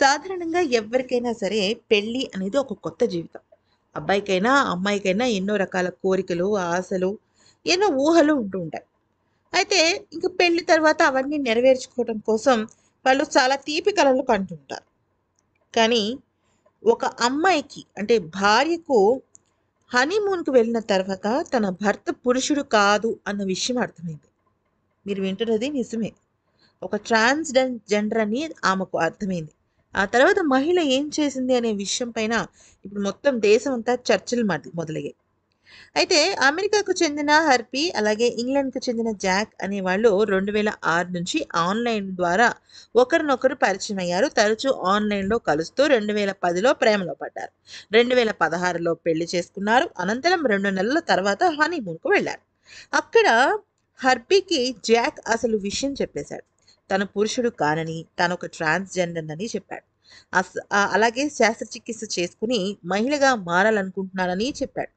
సాధారణంగా ఎవరికైనా సరే పెళ్ళి అనేది ఒక కొత్త జీవితం అబ్బాయికైనా అమ్మాయికైనా ఎన్నో రకాల కోరికలు ఆశలు ఎన్నో ఊహలు ఉంటూ ఉంటాయి అయితే ఇంక పెళ్లి తర్వాత అవన్నీ నెరవేర్చుకోవడం కోసం వాళ్ళు చాలా తీపి కలలు కంటుంటారు కానీ ఒక అమ్మాయికి అంటే భార్యకు హనీమూన్కి వెళ్ళిన తర్వాత తన భర్త పురుషుడు కాదు అన్న విషయం అర్థమైంది మీరు వింటున్నది నిజమే ఒక ట్రాన్స్ జెండర్ అని ఆమెకు అర్థమైంది ఆ తర్వాత మహిళ ఏం చేసింది అనే విషయం పైన ఇప్పుడు మొత్తం దేశం అంతా చర్చలు మొదలయ్యాయి అయితే అమెరికాకు చెందిన హర్పీ అలాగే ఇంగ్లాండ్కు చెందిన జాక్ అనే వాళ్ళు రెండు వేల ఆరు నుంచి ఆన్లైన్ ద్వారా ఒకరినొకరు పరిచయం అయ్యారు తరచూ ఆన్లైన్లో కలుస్తూ రెండు వేల పదిలో ప్రేమలో పడ్డారు రెండు వేల పదహారులో పెళ్లి చేసుకున్నారు అనంతరం రెండు నెలల తర్వాత హనీమూన్కు వెళ్ళారు అక్కడ హర్పీకి జాక్ అసలు విషయం చెప్పేశాడు తను పురుషుడు కానని తను ఒక ట్రాన్స్జెండర్ అని చెప్పాడు అలాగే శస్త్రచికిత్స చేసుకుని మహిళగా మారాలనుకుంటున్నానని చెప్పాడు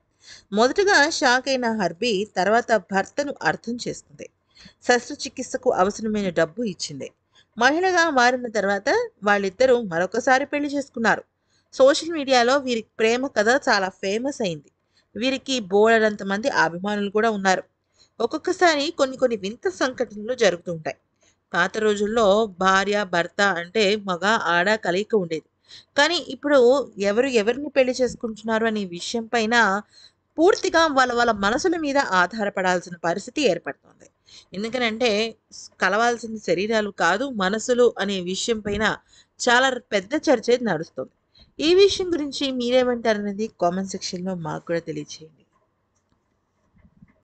మొదటగా షాక్ అయిన హర్బీ తర్వాత భర్తను అర్థం చేసుకుంది శస్త్రచికిత్సకు అవసరమైన డబ్బు ఇచ్చింది మహిళగా మారిన తర్వాత వాళ్ళిద్దరూ మరొకసారి పెళ్లి చేసుకున్నారు సోషల్ మీడియాలో వీరి ప్రేమ కథ చాలా ఫేమస్ అయింది వీరికి బోలెడంత మంది అభిమానులు కూడా ఉన్నారు ఒక్కొక్కసారి కొన్ని కొన్ని వింత సంఘటనలు జరుగుతుంటాయి పాత రోజుల్లో భార్య భర్త అంటే మగ ఆడ కలిగి ఉండేది కానీ ఇప్పుడు ఎవరు ఎవరిని పెళ్లి చేసుకుంటున్నారు అనే విషయం పైన పూర్తిగా వాళ్ళ వాళ్ళ మనసుల మీద ఆధారపడాల్సిన పరిస్థితి ఏర్పడుతుంది ఎందుకనంటే కలవాల్సిన శరీరాలు కాదు మనసులు అనే విషయం పైన చాలా పెద్ద చర్చ నడుస్తుంది ఈ విషయం గురించి మీరేమంటారనేది కామెంట్ సెక్షన్లో మాకు కూడా తెలియచేయండి